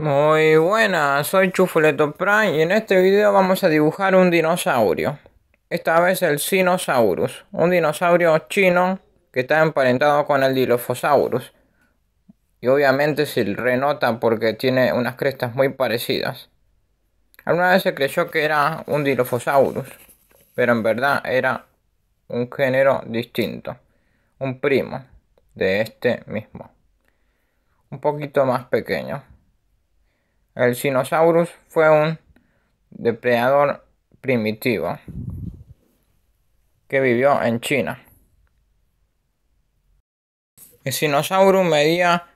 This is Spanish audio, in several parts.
Muy buenas, soy Chufuleto Prime y en este video vamos a dibujar un dinosaurio. Esta vez el Sinosaurus, un dinosaurio chino que está emparentado con el Dilophosaurus. Y obviamente se renota porque tiene unas crestas muy parecidas. Alguna vez se creyó que era un Dilophosaurus, pero en verdad era un género distinto, un primo de este mismo, un poquito más pequeño. El Sinosaurus fue un depredador primitivo que vivió en China. El Sinosaurus medía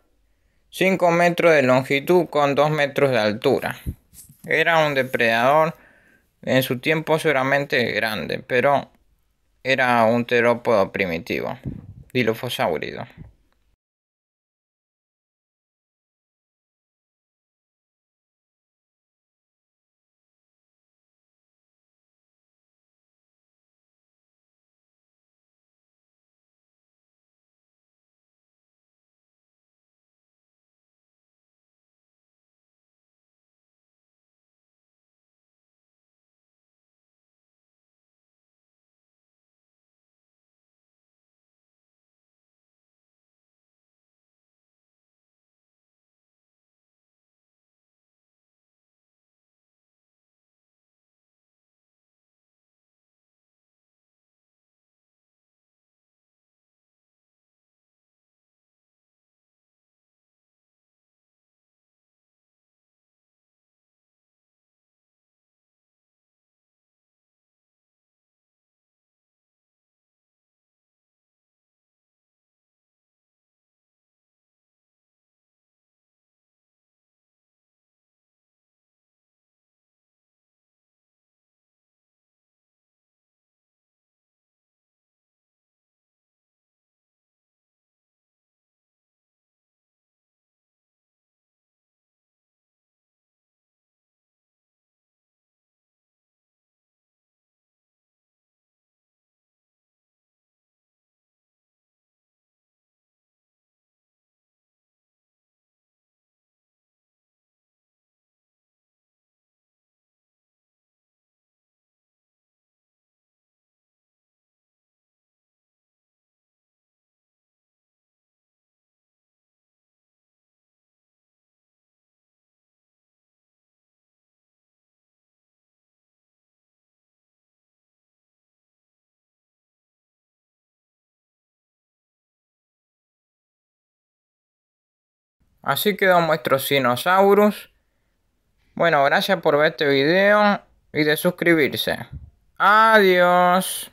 5 metros de longitud con 2 metros de altura. Era un depredador en su tiempo seguramente grande, pero era un terópodo primitivo, dilofosáurido. Así quedó nuestro Sinosaurus. Bueno, gracias por ver este video y de suscribirse. Adiós.